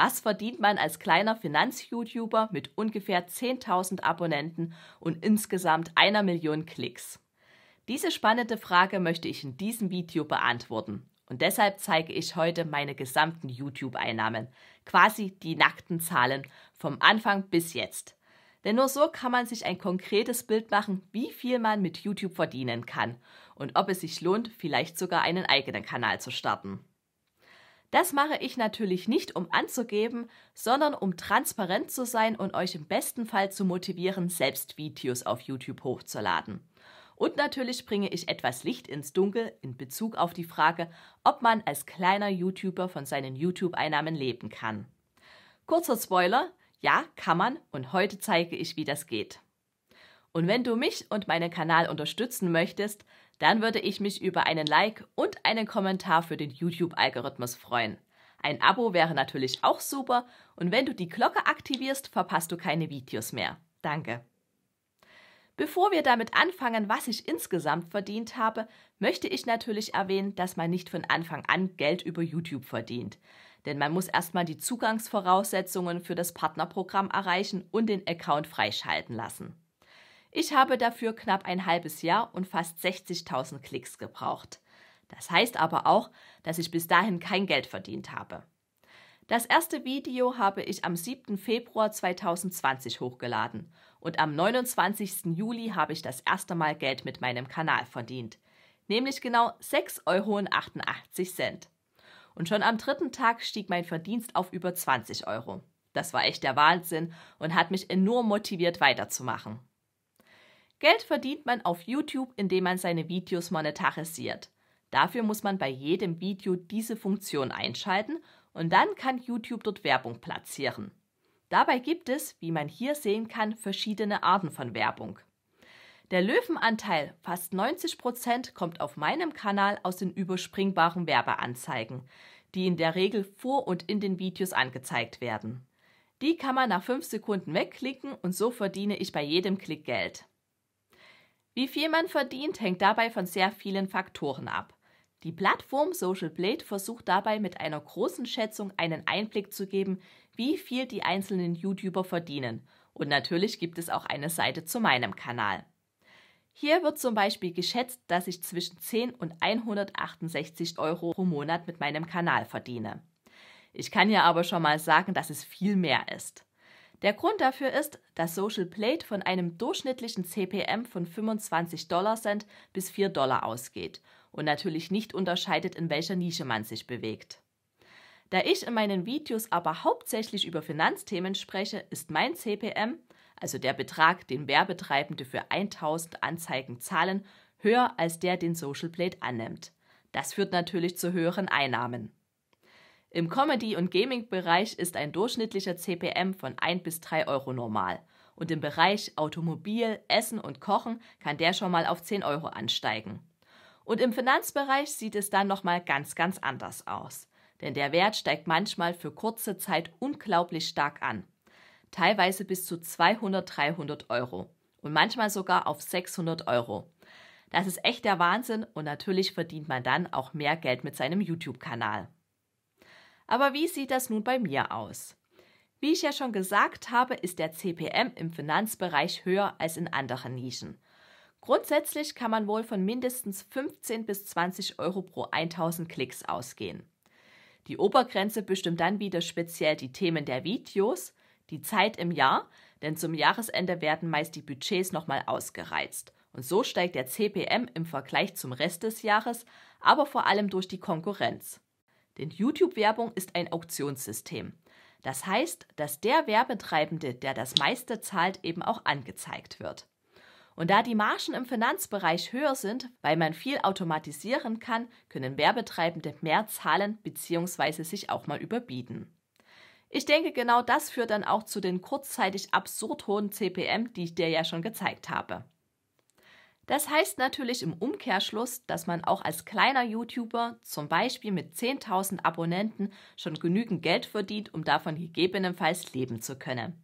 Was verdient man als kleiner Finanz-YouTuber mit ungefähr 10.000 Abonnenten und insgesamt einer Million Klicks? Diese spannende Frage möchte ich in diesem Video beantworten. Und deshalb zeige ich heute meine gesamten YouTube-Einnahmen, quasi die nackten Zahlen vom Anfang bis jetzt. Denn nur so kann man sich ein konkretes Bild machen, wie viel man mit YouTube verdienen kann und ob es sich lohnt, vielleicht sogar einen eigenen Kanal zu starten. Das mache ich natürlich nicht, um anzugeben, sondern um transparent zu sein und euch im besten Fall zu motivieren, selbst Videos auf YouTube hochzuladen. Und natürlich bringe ich etwas Licht ins Dunkel in Bezug auf die Frage, ob man als kleiner YouTuber von seinen YouTube-Einnahmen leben kann. Kurzer Spoiler, ja, kann man und heute zeige ich, wie das geht. Und wenn du mich und meinen Kanal unterstützen möchtest, dann würde ich mich über einen Like und einen Kommentar für den YouTube-Algorithmus freuen. Ein Abo wäre natürlich auch super und wenn du die Glocke aktivierst, verpasst du keine Videos mehr. Danke. Bevor wir damit anfangen, was ich insgesamt verdient habe, möchte ich natürlich erwähnen, dass man nicht von Anfang an Geld über YouTube verdient. Denn man muss erstmal die Zugangsvoraussetzungen für das Partnerprogramm erreichen und den Account freischalten lassen. Ich habe dafür knapp ein halbes Jahr und fast 60.000 Klicks gebraucht. Das heißt aber auch, dass ich bis dahin kein Geld verdient habe. Das erste Video habe ich am 7. Februar 2020 hochgeladen und am 29. Juli habe ich das erste Mal Geld mit meinem Kanal verdient, nämlich genau 6,88 Euro. Und schon am dritten Tag stieg mein Verdienst auf über 20 Euro. Das war echt der Wahnsinn und hat mich enorm motiviert weiterzumachen. Geld verdient man auf YouTube, indem man seine Videos monetarisiert. Dafür muss man bei jedem Video diese Funktion einschalten und dann kann YouTube dort Werbung platzieren. Dabei gibt es, wie man hier sehen kann, verschiedene Arten von Werbung. Der Löwenanteil, fast 90%, Prozent, kommt auf meinem Kanal aus den überspringbaren Werbeanzeigen, die in der Regel vor und in den Videos angezeigt werden. Die kann man nach 5 Sekunden wegklicken und so verdiene ich bei jedem Klick Geld. Wie viel man verdient, hängt dabei von sehr vielen Faktoren ab. Die Plattform Social Blade versucht dabei mit einer großen Schätzung einen Einblick zu geben, wie viel die einzelnen YouTuber verdienen. Und natürlich gibt es auch eine Seite zu meinem Kanal. Hier wird zum Beispiel geschätzt, dass ich zwischen 10 und 168 Euro pro Monat mit meinem Kanal verdiene. Ich kann ja aber schon mal sagen, dass es viel mehr ist. Der Grund dafür ist, dass Social Plate von einem durchschnittlichen CPM von 25 Dollar Cent bis 4 Dollar ausgeht und natürlich nicht unterscheidet, in welcher Nische man sich bewegt. Da ich in meinen Videos aber hauptsächlich über Finanzthemen spreche, ist mein CPM, also der Betrag, den Werbetreibende für 1000 Anzeigen zahlen, höher als der, den Social Plate annimmt. Das führt natürlich zu höheren Einnahmen. Im Comedy- und Gaming-Bereich ist ein durchschnittlicher CPM von 1 bis 3 Euro normal. Und im Bereich Automobil, Essen und Kochen kann der schon mal auf 10 Euro ansteigen. Und im Finanzbereich sieht es dann nochmal ganz, ganz anders aus. Denn der Wert steigt manchmal für kurze Zeit unglaublich stark an. Teilweise bis zu 200, 300 Euro. Und manchmal sogar auf 600 Euro. Das ist echt der Wahnsinn und natürlich verdient man dann auch mehr Geld mit seinem YouTube-Kanal. Aber wie sieht das nun bei mir aus? Wie ich ja schon gesagt habe, ist der CPM im Finanzbereich höher als in anderen Nischen. Grundsätzlich kann man wohl von mindestens 15 bis 20 Euro pro 1000 Klicks ausgehen. Die Obergrenze bestimmt dann wieder speziell die Themen der Videos, die Zeit im Jahr, denn zum Jahresende werden meist die Budgets nochmal ausgereizt. Und so steigt der CPM im Vergleich zum Rest des Jahres, aber vor allem durch die Konkurrenz. Denn YouTube-Werbung ist ein Auktionssystem. Das heißt, dass der Werbetreibende, der das meiste zahlt, eben auch angezeigt wird. Und da die Margen im Finanzbereich höher sind, weil man viel automatisieren kann, können Werbetreibende mehr zahlen bzw. sich auch mal überbieten. Ich denke, genau das führt dann auch zu den kurzzeitig absurd hohen CPM, die ich dir ja schon gezeigt habe. Das heißt natürlich im Umkehrschluss, dass man auch als kleiner YouTuber, zum Beispiel mit 10.000 Abonnenten, schon genügend Geld verdient, um davon gegebenenfalls leben zu können.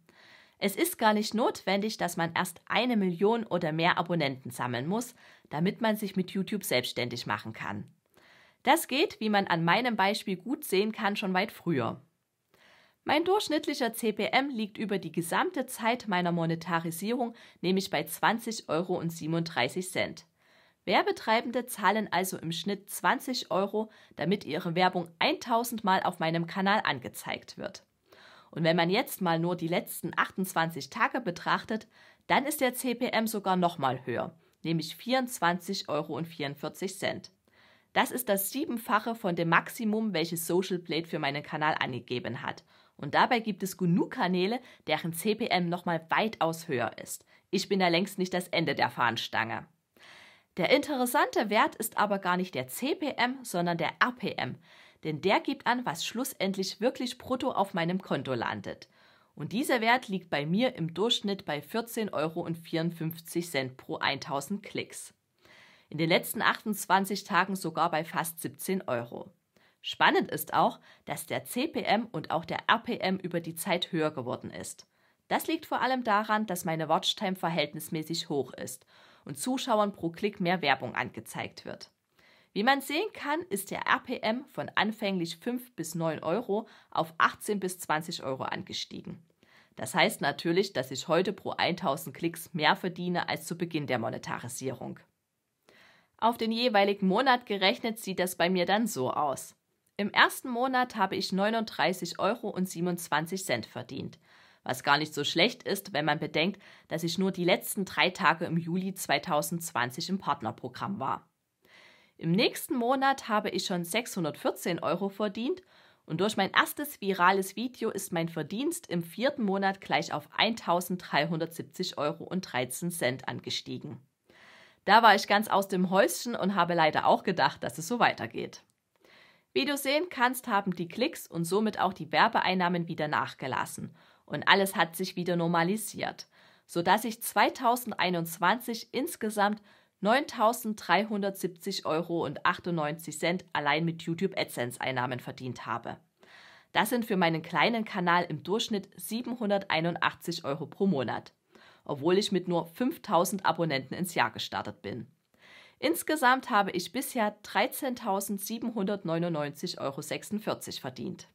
Es ist gar nicht notwendig, dass man erst eine Million oder mehr Abonnenten sammeln muss, damit man sich mit YouTube selbstständig machen kann. Das geht, wie man an meinem Beispiel gut sehen kann, schon weit früher. Mein durchschnittlicher CPM liegt über die gesamte Zeit meiner Monetarisierung nämlich bei 20,37 Euro. Werbetreibende zahlen also im Schnitt 20 Euro, damit ihre Werbung 1000 Mal auf meinem Kanal angezeigt wird. Und wenn man jetzt mal nur die letzten 28 Tage betrachtet, dann ist der CPM sogar nochmal höher, nämlich 24,44 Euro. Das ist das Siebenfache von dem Maximum, welches Social Blade für meinen Kanal angegeben hat – und dabei gibt es genug Kanäle, deren CPM nochmal weitaus höher ist. Ich bin da längst nicht das Ende der Fahnenstange. Der interessante Wert ist aber gar nicht der CPM, sondern der RPM, denn der gibt an, was schlussendlich wirklich brutto auf meinem Konto landet. Und dieser Wert liegt bei mir im Durchschnitt bei 14,54 Euro pro 1000 Klicks. In den letzten 28 Tagen sogar bei fast 17 Euro. Spannend ist auch, dass der CPM und auch der RPM über die Zeit höher geworden ist. Das liegt vor allem daran, dass meine Watchtime verhältnismäßig hoch ist und Zuschauern pro Klick mehr Werbung angezeigt wird. Wie man sehen kann, ist der RPM von anfänglich 5 bis 9 Euro auf 18 bis 20 Euro angestiegen. Das heißt natürlich, dass ich heute pro 1000 Klicks mehr verdiene als zu Beginn der Monetarisierung. Auf den jeweiligen Monat gerechnet sieht das bei mir dann so aus. Im ersten Monat habe ich 39,27 Euro verdient, was gar nicht so schlecht ist, wenn man bedenkt, dass ich nur die letzten drei Tage im Juli 2020 im Partnerprogramm war. Im nächsten Monat habe ich schon 614 Euro verdient und durch mein erstes virales Video ist mein Verdienst im vierten Monat gleich auf 1370,13 Euro angestiegen. Da war ich ganz aus dem Häuschen und habe leider auch gedacht, dass es so weitergeht. Wie du sehen kannst, haben die Klicks und somit auch die Werbeeinnahmen wieder nachgelassen und alles hat sich wieder normalisiert, sodass ich 2021 insgesamt 9.370,98 Euro allein mit YouTube AdSense-Einnahmen verdient habe. Das sind für meinen kleinen Kanal im Durchschnitt 781 Euro pro Monat, obwohl ich mit nur 5000 Abonnenten ins Jahr gestartet bin. Insgesamt habe ich bisher 13.799,46 Euro verdient.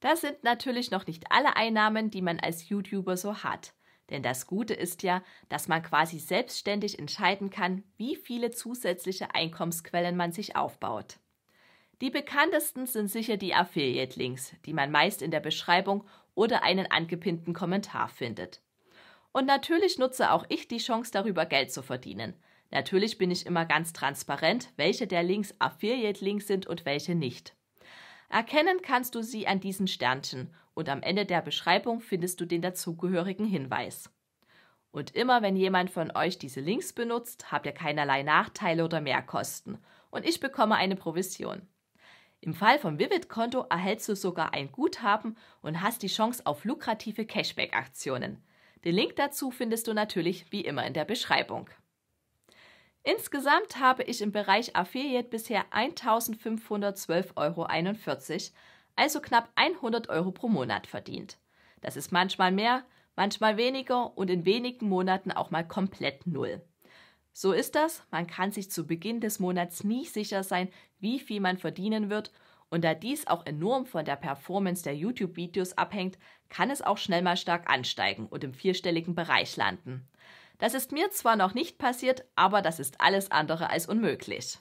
Das sind natürlich noch nicht alle Einnahmen, die man als YouTuber so hat. Denn das Gute ist ja, dass man quasi selbstständig entscheiden kann, wie viele zusätzliche Einkommensquellen man sich aufbaut. Die bekanntesten sind sicher die Affiliate-Links, die man meist in der Beschreibung oder einen angepinnten Kommentar findet. Und natürlich nutze auch ich die Chance, darüber Geld zu verdienen – Natürlich bin ich immer ganz transparent, welche der Links Affiliate-Links sind und welche nicht. Erkennen kannst du sie an diesen Sternchen und am Ende der Beschreibung findest du den dazugehörigen Hinweis. Und immer wenn jemand von euch diese Links benutzt, habt ihr keinerlei Nachteile oder Mehrkosten und ich bekomme eine Provision. Im Fall vom Vivid-Konto erhältst du sogar ein Guthaben und hast die Chance auf lukrative Cashback-Aktionen. Den Link dazu findest du natürlich wie immer in der Beschreibung. Insgesamt habe ich im Bereich Affiliate bisher 1.512,41 Euro, also knapp 100 Euro pro Monat verdient. Das ist manchmal mehr, manchmal weniger und in wenigen Monaten auch mal komplett null. So ist das, man kann sich zu Beginn des Monats nie sicher sein, wie viel man verdienen wird und da dies auch enorm von der Performance der YouTube-Videos abhängt, kann es auch schnell mal stark ansteigen und im vierstelligen Bereich landen. Das ist mir zwar noch nicht passiert, aber das ist alles andere als unmöglich.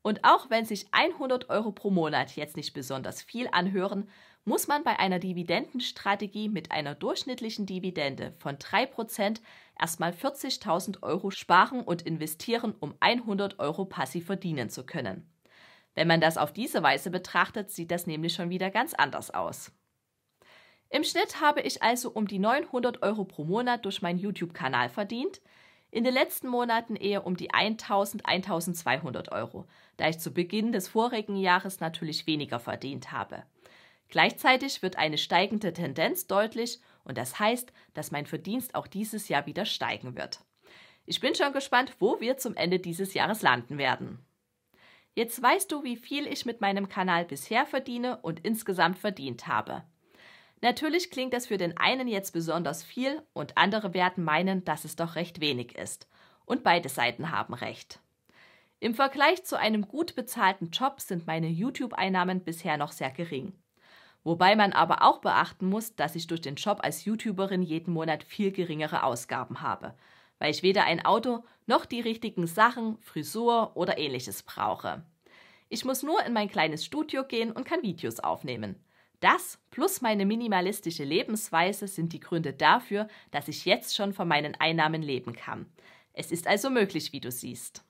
Und auch wenn sich 100 Euro pro Monat jetzt nicht besonders viel anhören, muss man bei einer Dividendenstrategie mit einer durchschnittlichen Dividende von 3% erstmal 40.000 Euro sparen und investieren, um 100 Euro passiv verdienen zu können. Wenn man das auf diese Weise betrachtet, sieht das nämlich schon wieder ganz anders aus. Im Schnitt habe ich also um die 900 Euro pro Monat durch meinen YouTube-Kanal verdient, in den letzten Monaten eher um die 1000, 1200 Euro, da ich zu Beginn des vorigen Jahres natürlich weniger verdient habe. Gleichzeitig wird eine steigende Tendenz deutlich und das heißt, dass mein Verdienst auch dieses Jahr wieder steigen wird. Ich bin schon gespannt, wo wir zum Ende dieses Jahres landen werden. Jetzt weißt du, wie viel ich mit meinem Kanal bisher verdiene und insgesamt verdient habe. Natürlich klingt das für den einen jetzt besonders viel und andere werden meinen, dass es doch recht wenig ist. Und beide Seiten haben recht. Im Vergleich zu einem gut bezahlten Job sind meine YouTube-Einnahmen bisher noch sehr gering. Wobei man aber auch beachten muss, dass ich durch den Job als YouTuberin jeden Monat viel geringere Ausgaben habe, weil ich weder ein Auto noch die richtigen Sachen, Frisur oder ähnliches brauche. Ich muss nur in mein kleines Studio gehen und kann Videos aufnehmen. Das plus meine minimalistische Lebensweise sind die Gründe dafür, dass ich jetzt schon von meinen Einnahmen leben kann. Es ist also möglich, wie du siehst.